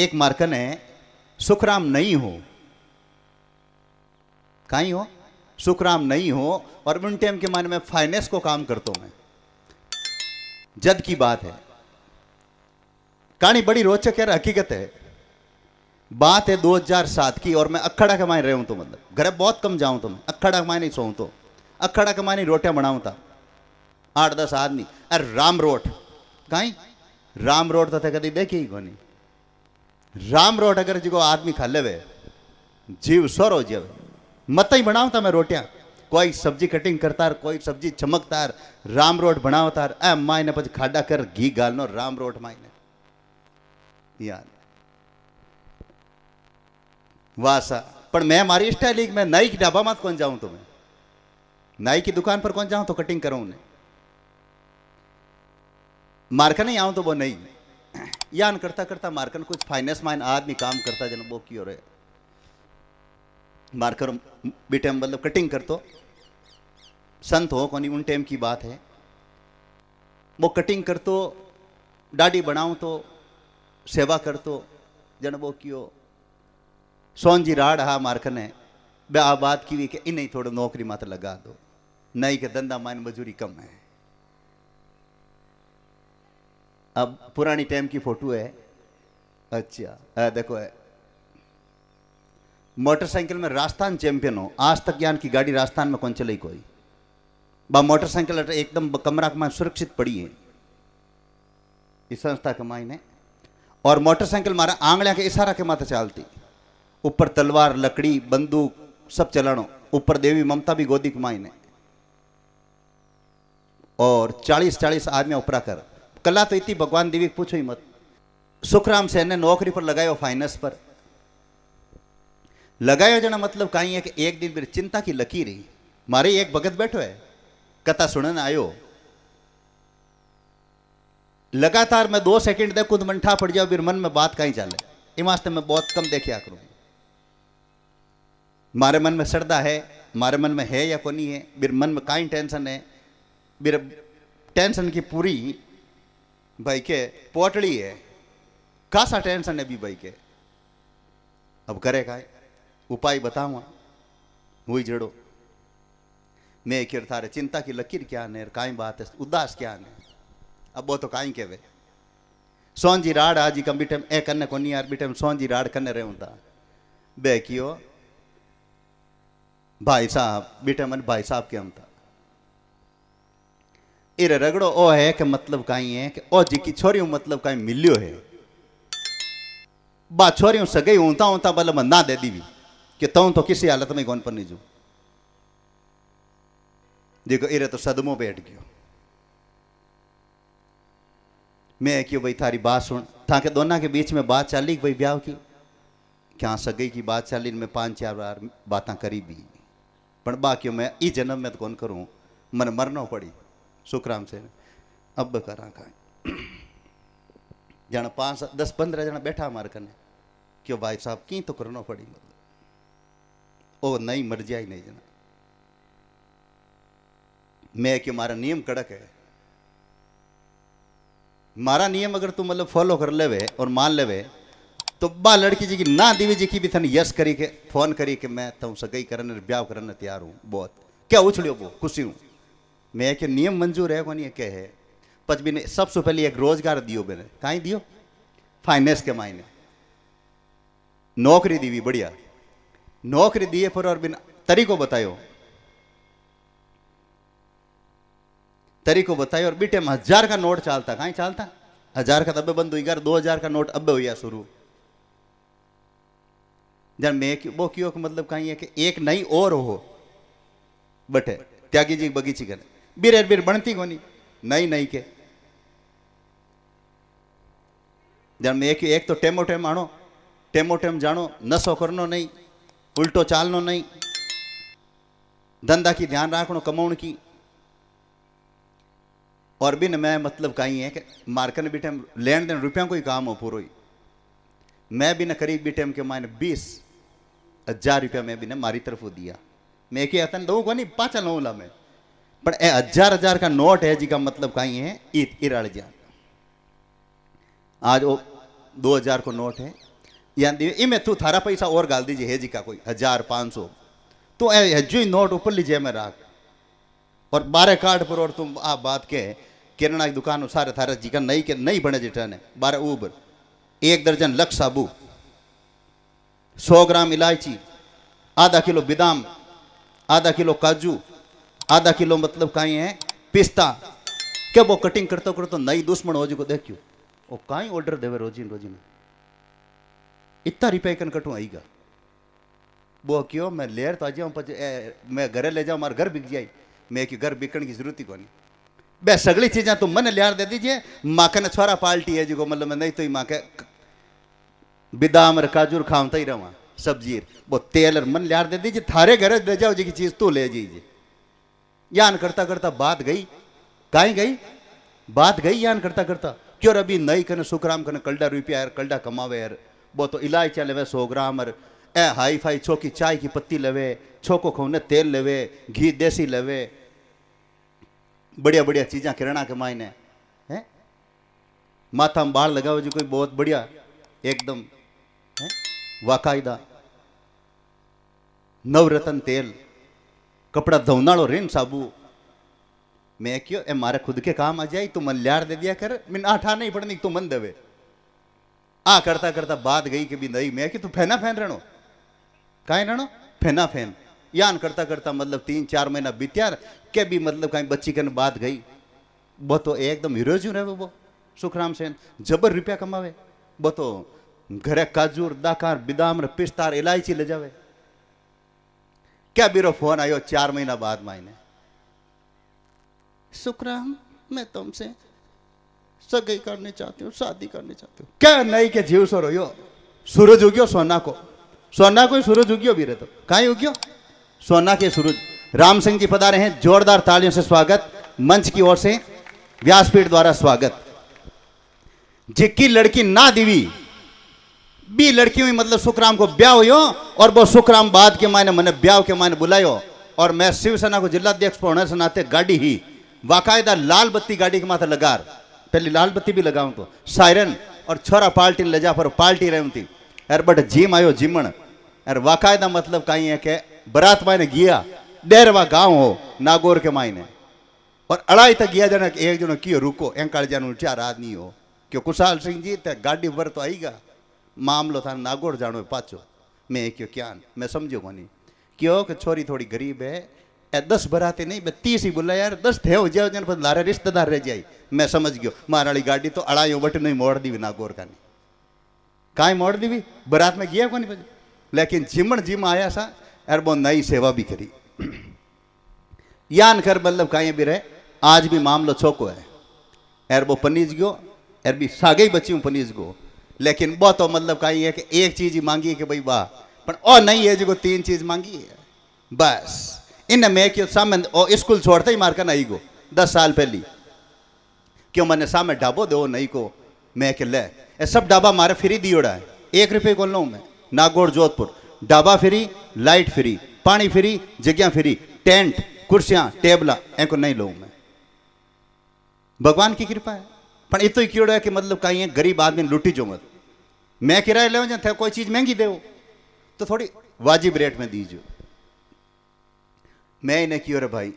एक मार्कन है सुखराम नहीं हो कहीं हो सुखराम नहीं हो और उन टाइम के माने में फाइनेंस को काम करता हूं मैं जद की बात है कहानी बड़ी रोचक है हकीकत है बात है 2007 की और मैं अखड़ा कमाए रहा हूं तो मतलब घर बहुत कम जाऊं तो मैं अखड़ा कमाए नहीं सोऊं तो अखड़ा कमाए नहीं रोटियां बनाऊं था आठ दस आदमी अरे राम रोट कहीं राम रोट तो थे कभी देखे ही नहीं राम रोट अगर जो आदमी खा ले जीव सोरो जीव मत ही बनाओ तो मैं रोटियां कोई सब्जी कटिंग करता कोई सब्जी चमकतार राम रोट बनावता ए माई ने पछ खाडा कर घी गालनो राम रोट माई ने यार वासा पर मैं मारी स्टाइल लीग मैं नाई की ढाबा मत कौन जाऊं तो मैं नाई की दुकान पर कौन जाऊं तो कटिंग करूं उन्हें मार्का नहीं आऊं तो वो नहीं यान करता करता मार्कर कुछ फाइनेंस माइन आदमी काम करता जन वो क्यों रहे मार्कर बेटे मतलब कटिंग कर तो संत हो कौन उन टाइम की बात है वो कटिंग कर तो डाडी बनाऊ तो सेवा कर तो जन वो क्यों सोन जी राड हा मार्कर ने बे आ बात की हुई कि इन्हें थोड़ा नौकरी मात्र लगा दो नहीं के धंधा माइन मजूरी कम है अब पुरानी टाइम की फोटो है अच्छा आ, देखो है मोटरसाइकिल में राजस्थान चैंपियन हो आज तक ज्ञान की गाड़ी राजस्थान में कौन चले कोई बा मोटरसाइकिल एकदम कमरा में सुरक्षित पड़ी है इस संस्था के मायने और मोटरसाइकिल मारा आंगलिया के इशारा के माथे चालती ऊपर तलवार लकड़ी बंदूक सब चलानो ऊपर देवी ममता भी गोदी के मायने और चालीस चालीस आदमी उपरा कर कला तो इतनी भगवान देवी पूछो ही मत सुखराम सेन ने नौकरी पर लगाया फाइनेंस पर लगाया जाना मतलब कहीं है कि एक दिन मेरी चिंता की लकी रही मारे एक भगत बैठो है कथा सुन आयो लगातार मैं दो सेकंड दे खुद मंठा पड़ जाओ फिर मन में बात कहीं चले इन वास्ते मैं बहुत कम देखा करूं मारे मन में श्रद्धा है मारे मन में है या कोई नहीं है फिर मन में कहीं टेंशन है फिर टेंशन की पूरी पोटली है कासा टेंशन है भाई के अब करे का उपाय बताऊ हुई हाँ? जड़ो मैं किर थारे चिंता की लकीर क्या ने काई बात है उदास क्या ने अब वो तो काई के वे सोन जी राड आज कम टाइम ए कन्ने को नहीं यार टाइम सोन जी राड कन्ने रहे था बे कियो भाई साहब मन भाई साहब के हम था इरे रगड़ो ओ है के मतलब काई है के ओ जी की छोरियों मतलब काई मिलियो है बा छोरियों सगई ऊंता ऊंता बल मना दे दीवी के तौ तो किसी हालत में कौन पर नहीं जो देखो इरे तो सदमो बैठ गयो मैं कियो भाई थारी बात सुन था के दोनों के बीच में बात चली भाई ब्याह की क्या सगई की बात चली मैं पांच चार बार बातें करी भी पर बा क्यों मैं ई जन्म में तो कौन करूं मन मरना पड़ी सुखराम से अब રાંખા જાણે पांच दस पंद्रह जना बैठा मार करने क्यों भाई साहब की तो करना पड़ी मतलब ओ नहीं मर जाए नहीं जना मैं क्यों मारा नियम कड़क है मारा नियम अगर तू मतलब फॉलो कर लेवे और मान लेवे तो बा लड़की जी की ना दीवी जी की भी थन यस करी के फोन करी के मैं तुम सगई करने ब्याह करने तैयार हूँ बहुत क्या उछलियो वो खुशी हूँ મેં કે નિયમ મંજૂર હે કોની કે पच भी नहीं सबसे पहले एक रोजगार दियो मैंने कहा दियो फाइनेंस के मायने नौकरी दीवी बढ़िया नौकरी दिए फिर और बिना तरीको बतायो तरीको बतायो और बीटे में हजार का नोट चालता कहीं चालता हजार का तबे तो बंद हुई कर दो हजार का नोट अब हो गया शुरू जब मैं वो क्यों मतलब कहीं है कि एक नहीं और हो बटे त्यागी जी बगीची करें बीरेर बीर बनती कोनी नहीं नहीं के जब मैं एक एक तो टेमो टेम आनो टेमो टेम जानो नसो करनो नहीं उल्टो चालनो नहीं धंधा की ध्यान रखनो कमाऊन की और भी न मैं मतलब कहीं है कि मार्कन भी टेम लेन देन रुपया कोई काम हो पूरो ही मैं भी न करीब भी टेम के मायने बीस हजार रुपया मैं भी न मारी तरफ दिया मैं कहता दो पाचा नौ ला मैं पर ए हजार हजार का नोट है जी का मतलब कहीं है ईद इराड़ जान आज वो दो हजार को नोट है या इमे तू थारा पैसा और गाल दीजिए है जी का कोई हजार पाँच सौ तो हजू ही नोट ऊपर लीजिए मैं राख और बारह कार्ड पर और तुम आप बात के किरणा की दुकान सारे थारा जी का नहीं के नहीं बने जिठाने बारह ऊबर एक दर्जन लक्ष साबू सौ ग्राम इलायची आधा किलो बिदाम आधा किलो काजू आधा किलो मतलब कहीं है पिस्ता क्या वो कटिंग करते करते नई दुश्मन हो जो देखियो वो कहीं ऑर्डर देवे रोजी रोजी में इतना रिपे कन कटू आईगा वो क्यों मैं लेर तो आ जाऊँ मैं घरे ले जाऊँ मार घर बिक जाए मैं कि घर बिकने की जरूरत ही कौन बे सगली चीज़ें तुम मन लियार दे दीजिए माँ का छोरा पाल्टी है जो मतलब मैं नहीं तो ही माँ के बिदाम और काजूर खावता ही रहा सब्जी वो तेल और मन लियार दे दीजिए थारे घर ले जाओ जी की चीज़ तू ले जाइए यान करता करता बात गई काय गई बात गई यान करता करता क्यों अभी नई कने सुखराम कने कलडा रुपया यार कलडा कमावे यार बो तो इलायचा लेवे सौ ग्राम अर ए हाई फाई छो की चाय की पत्ती लेवे छोको को तेल लेवे घी देसी लेवे बढ़िया बढ़िया चीजा किरणा के मायने माथा में बाढ़ लगा जो कोई बहुत बढ़िया एकदम वाकायदा नवरत्न तेल कपड़ा ધવનાળો रेन ને मैं क्यों કયો એ મારે ખુદ કે કામ આ જાય તું મને લ્યાડ દે દિયા કર મેં આ ઠા तू मन તું મને करता આ કરતા કરતા બાદ ગઈ કે બી तू મેં કીધું તું ફેના ફેન રેણો કાંઈ यान करता करता मतलब तीन चार महीना बीत्या के भी मतलब कहीं बच्ची कन बात गई वो तो एकदम हीरोजू रहे वो सुखराम सेन जबर रुपया कमावे वो तो घरे काजूर दाकार बिदाम पिस्तार इलायची ले जावे क्या बीरो फोन आयो चार महीना बाद मायने सुखराम मैं तुमसे सगाई करने चाहती हूँ शादी करने चाहती हूँ क्या नहीं के जीव सो हो सूरज उगियो सोना को सोना को सूरज उगियो बीरे तो कहीं उगियो सोना के सूरज राम सिंह जी पधारे हैं जोरदार तालियों से स्वागत मंच की ओर से व्यासपीठ द्वारा स्वागत जिक्की लड़की ना दीवी बी लड़की हुई मतलब सुखराम को ब्याह हुई और वो सुखराम बाद के मायने मैंने ब्याह के मायने बुलायो और मैं शिवसेना को जिलाध्यक्ष होने से नाते गाड़ी ही बाकायदा लाल बत्ती गाड़ी के माथे लगा पहले लाल बत्ती भी लगाऊ तो सायरन और छोरा पाल्टी ले जा पर पाल्टी रहे थी अरे बट जिम आयो जिमण अरे वाकायदा मतलब कहीं है कि बरात मायने गिया डेरवा गांव हो नागौर के मायने और अड़ाई तक गया जाना एक जनों की रुको एंकाल जान चार आदमी हो क्यों कुशाल सिंह जी तो गाड़ी पर तो आईगा मामलो था नागोर जानो पाचो मैं क्यों क्या मैं समझो मनी क्यों कि छोरी थोड़ी गरीब है ए दस भराते नहीं मैं तीस ही बोला यार दस थे जाओ जन पर लारे रिश्तेदार रह जाए मैं समझ गयो मारी गाड़ी तो अड़ाई बट नहीं मोड़ दी नागौर का नहीं कहा मोड़ दी भी बरात में गया कौन बजे लेकिन जिमण जिम आया सा यार बहुत नई सेवा भी करी यान कर मतलब कहीं भी रहे आज भी मामलो छोको है यार वो पनीज गो यार भी सागे ही हूँ पनीज गो लेकिन वो तो मतलब का है कि एक चीज ही मांगी कि भाई वाह पर ओ नहीं है जो तीन चीज मांगी है बस इन मैं क्यों सामन स्कूल छोड़ते ही मार का नहीं गो दस साल पहले क्यों मैंने सामने डाबो दो नहीं को मैं के ले ए सब डाबा मारे फ्री दी दियोड़ा है एक रुपये को लूँ मैं Nagaur Jodhpur dhaba free light free पानी फ्री जगह फ्री टेंट कुर्सियां टेबला इनको नहीं लूँ मैं भगवान की कृपा है पर इतो ही क्यों है कि मतलब कहीं गरीब आदमी लुटी जो मत मैं किराए ले थे कोई चीज़ महंगी दे तो थोड़ी वाजिब रेट में दीजो मैं इन्हें क्यों रे भाई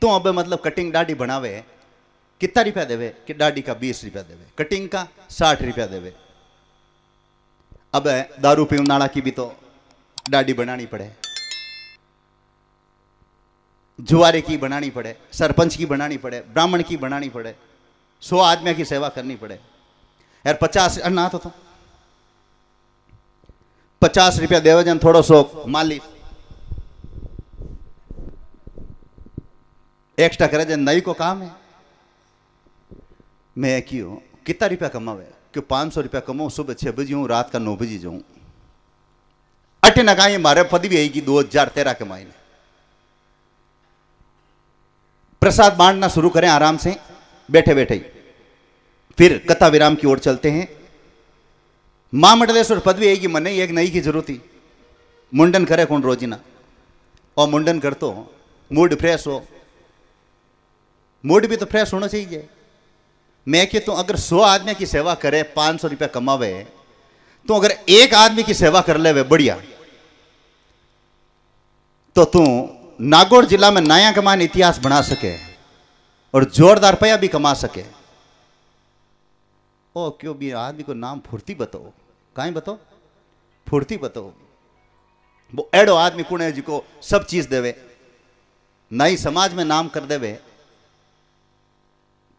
तो अब मतलब कटिंग डाढ़ी बनावे कितना रुपया देवे कि डाडी का बीस रुपया देवे कटिंग का साठ रुपया देवे अब दारू पीवनाड़ा की भी तो डाडी बनानी पड़े जुआरे की बनानी पड़े सरपंच की बनानी पड़े ब्राह्मण की बनानी पड़े सौ आदमी की सेवा करनी पड़े यार पचास ना तो, तो रुपया રૂપિયા जन थोड़ा सो માલિક एक्स्ट्रा करे जन नई को काम है मैं क्यों कितना रुपया कमावे क्यों पांच सौ रुपया कमाऊ सुबह छह बजे हूं रात का नौ बजे जाऊं अटे ना कहीं मारे पदवी आएगी दो हजार तेरह के मायने प्रसाद बांटना शुरू करें आराम से बैठे बैठे फिर कथा विराम की ओर चलते हैं पदवी ಮಾಮಂಡಲೇಶ್ವರ एक नई की जरूरत थी मुंडन करे कौन रोजिना और मुंडन कर तो मूड फ्रेश हो मूड भी तो फ्रेश होना चाहिए मैं कि तू तो अगर सौ आदमी की सेवा करे पाँच सौ रुपया कमावे तो अगर एक आदमी की सेवा कर ले बढ़िया तो तू नागौर जिला में नया कमान इतिहास बना सके और जोरदार पया भी कमा सके ओ क्यों भी आदमी को नाम फुर्ती बताओ का बताओ फुर्ती बताओ वो एडो आदमी कुण है जिको सब चीज देवे नई समाज में नाम कर देवे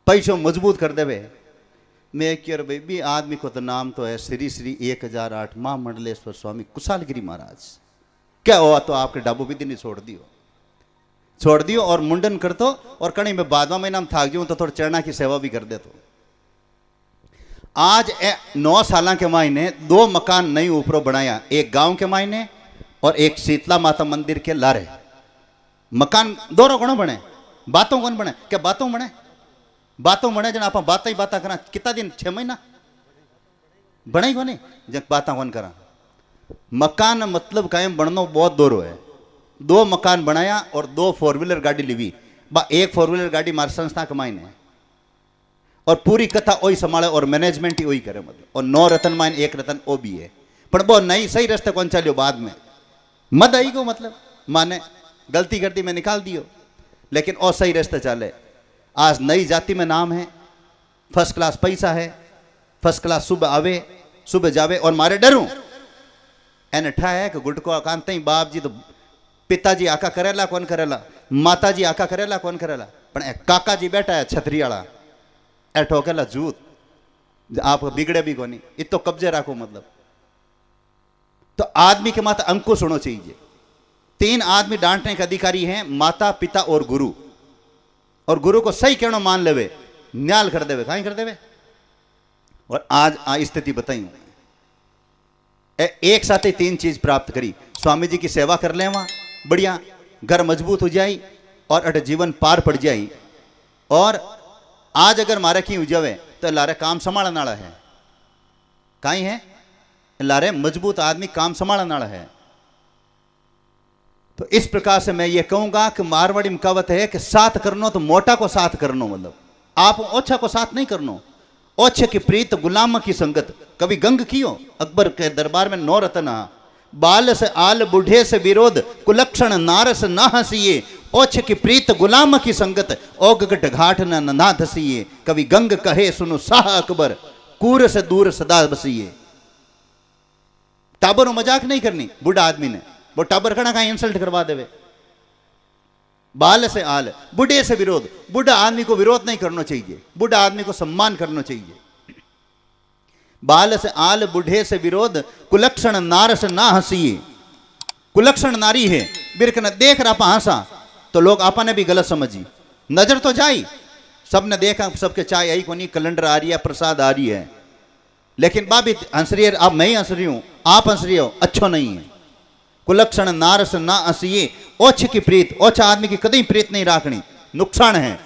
पैसों मजबूत कर देवे मैं रहा भाई भी आदमी को तो नाम तो है श्री श्री एक हजार आठ महामंडलेश्वर स्वामी कुशालगिरी महाराज क्या हुआ तो आपके डाबू भी दिन छोड़ दियो छोड़ दियो और मुंडन कर दो और कहीं मैं बाद में नाम थाक जाऊँ तो थोड़ा चरणा की सेवा भी कर दे तो आज नौ साल के मायने दो मकान नई ऊपरों बनाया एक गांव के मायने और एक शीतला माता मंदिर के लारे मकान दोनों कौन बने बातों कौन बने क्या बातों बने बातों बने जन आप बात ही बात करा कितना दिन छह महीना बने ही बने जब बात कौन करा मकान मतलब कायम बनना बहुत दूर है दो मकान बनाया और दो फोर व्हीलर गाड़ी ली बा एक फोर व्हीलर गाड़ी मार संस्था कमाई ने और पूरी कथा वही संभाले और मैनेजमेंट ही वही करे मतलब और नौ रतन माइन एक रतन ओ भी है पर वो नहीं सही रास्ते कौन चलियो बाद में मत आई को मतलब माने गलती कर में निकाल दियो लेकिन और सही रास्ते चले आज नई जाति में नाम है फर्स्ट क्लास पैसा है फर्स्ट क्लास सुबह आवे सुबह जावे और मारे डरू एन ठा है कि गुटको कांत बाप जी तो पिताजी आका करेला कौन करेला माता जी आका करेला कौन करेला पर काका जी बैठा है छतरी वाला एठो ઠોકેલા जूत आप बिगड़े भी कोनी इत तो कब्जे रखो मतलब तो आदमी के माता अंकुश होना चाहिए तीन आदमी डांटने के अधिकारी हैं माता पिता और गुरु और गुरु को सही कहना मान लेवे न्याल कर देवे कहीं कर देवे और आज स्थिति बताई एक साथ ही तीन चीज प्राप्त करी स्वामी जी की सेवा कर ले वहां बढ़िया घर मजबूत हो जाए और अट जीवन पार पड़ जाए और आज अगर मारे की उजावे तो लारे काम संभालने वाला है काई है लारे मजबूत आदमी काम संभालने वाला है तो इस प्रकार से मैं ये कहूंगा कि मारवाड़ी में कहावत है कि साथ करनो तो मोटा को साथ करनो मतलब आप ओछा को साथ नहीं करनो ओछे की प्रीत गुलाम की संगत कभी गंग कियो अकबर के दरबार में नौ रतन बाल से आल बुढ़े से विरोध कुलक्षण नारस ना हसीये ओछ की प्रीत गुलाम की संगत ओगट घाट न धसीये कवि गंग कहे सुनो साह अकबर कूर से दूर सदा बसीये टाबर मजाक नहीं करनी बुढ़ा आदमी ने वो टाबर खड़ा कहा इंसल्ट करवा देवे बाल से आल बुढ़े से विरोध बुढ़ा आदमी को विरोध नहीं करना चाहिए बुढ़ा आदमी को सम्मान करना चाहिए बाल से आल बुढ़े से विरोध कुलक्षण नार से ना हसीये कुलक्षण नारी है बिरकना देख रहा हंसा तो लोग आपा ने भी गलत समझी नजर तो जाई सबने देखा सबके चाय आई को नहीं कैलेंडर आ रही है प्रसाद आ रही है लेकिन बाबी हंस रही है आप मैं ही हंस रही हूं आप हंस रही हो अच्छो नहीं है कुलक्षण नारस ना हसीए ओछ की प्रीत ओछ आदमी की कदम प्रीत नहीं राखनी नुकसान है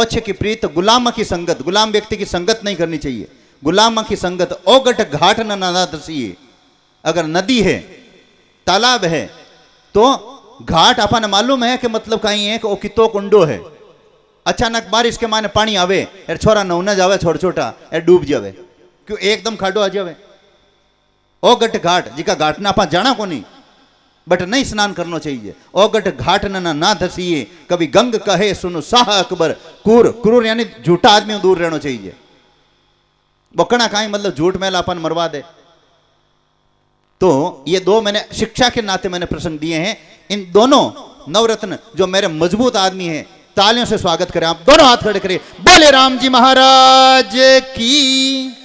ओछ की प्रीत गुलाम की संगत गुलाम व्यक्ति की संगत नहीं करनी चाहिए गुलाम की संगत ओगट घाट न ना दसी अगर नदी है तालाब है तो घाट अपन मालूम है कि मतलब कहीं है कि कितो कुंडो है अचानक बारिश के माने पानी आवे एर छोरा न जावे छोटा छोटा एर डूब जावे क्यों एकदम खाडो आ जावे ओ गट घाट जिका घाट ने आप जाना को नहीं बट नहीं स्नान करना चाहिए ओगट घाट न ना धसिए कभी गंग कहे सुनो शाह अकबर क्रूर क्रूर यानी झूठा आदमी दूर रहना चाहिए बकना का मतलब झूठ मेला अपन मरवा दे तो ये दो मैंने शिक्षा के नाते मैंने प्रसंग दिए हैं इन दोनों नवरत्न जो मेरे मजबूत आदमी हैं तालियों से स्वागत करें आप दोनों हाथ खड़े करें बोले राम जी महाराज की